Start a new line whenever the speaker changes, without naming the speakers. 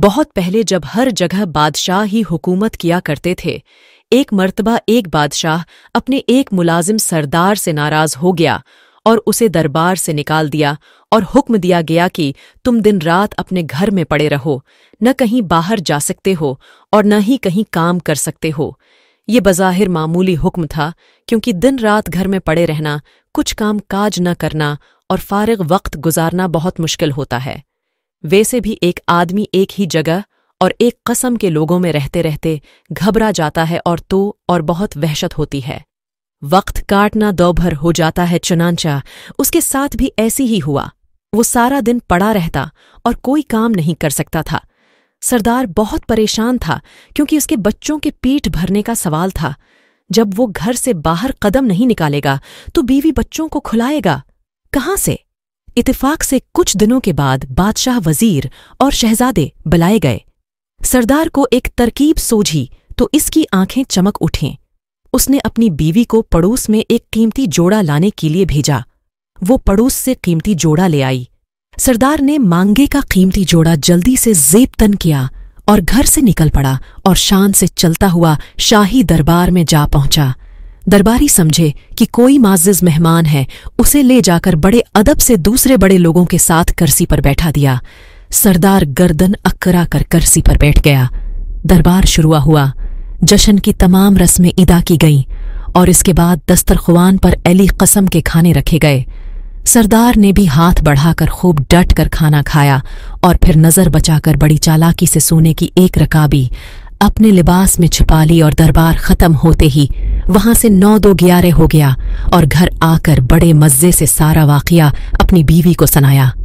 बहुत पहले जब हर जगह बादशाह ही हुकूमत किया करते थे एक मर्तबा एक बादशाह अपने एक मुलाजिम सरदार से नाराज हो गया और उसे दरबार से निकाल दिया और हुक्म दिया गया कि तुम दिन रात अपने घर में पड़े रहो न कहीं बाहर जा सकते हो और न ही कहीं काम कर सकते हो ये बज़ाहिर मामूली हुक्म था क्योंकि दिन रात घर में पड़े रहना कुछ काम काज न करना और फारग वक्त गुजारना बहुत मुश्किल होता है वैसे भी एक आदमी एक ही जगह और एक कसम के लोगों में रहते रहते घबरा जाता है और तो और बहुत वहशत होती है वक्त काटना दोभर हो जाता है चुनानचा उसके साथ भी ऐसी ही हुआ वो सारा दिन पड़ा रहता और कोई काम नहीं कर सकता था सरदार बहुत परेशान था क्योंकि उसके बच्चों के पीठ भरने का सवाल था जब वो घर से बाहर कदम नहीं निकालेगा तो बीवी बच्चों को खुलाएगा कहाँ से इतफाक से कुछ दिनों के बाद बादशाह वजीर और शहजादे बुलाए गए सरदार को एक तरकीब सोझी तो इसकी आंखें चमक उठें उसने अपनी बीवी को पड़ोस में एक कीमती जोड़ा लाने के लिए भेजा वो पड़ोस से कीमती जोड़ा ले आई सरदार ने मांगे का कीमती जोड़ा जल्दी से जेब तन किया और घर से निकल पड़ा और शान से चलता हुआ शाही दरबार में जा पहुंचा दरबारी समझे कि कोई माजिज मेहमान है उसे ले जाकर बड़े अदब से दूसरे बड़े लोगों के साथ करसी पर बैठा दिया सरदार गर्दन अक्करा कर करसी पर बैठ गया दरबार शुरुआ हुआ जशन की तमाम रस्में इदा की गईं और इसके बाद दस्तरखवान पर अली कसम के खाने रखे गए सरदार ने भी हाथ बढ़ाकर खूब डट कर खाना खाया और फिर नज़र बचाकर बड़ी चालाकी से सोने की एक रकाबी अपने लिबास में छुपा ली और दरबार ख़त्म होते ही वहां से नौ दो ग्यारह हो गया और घर आकर बड़े मज़े से सारा वाक़िया अपनी बीवी को सुनाया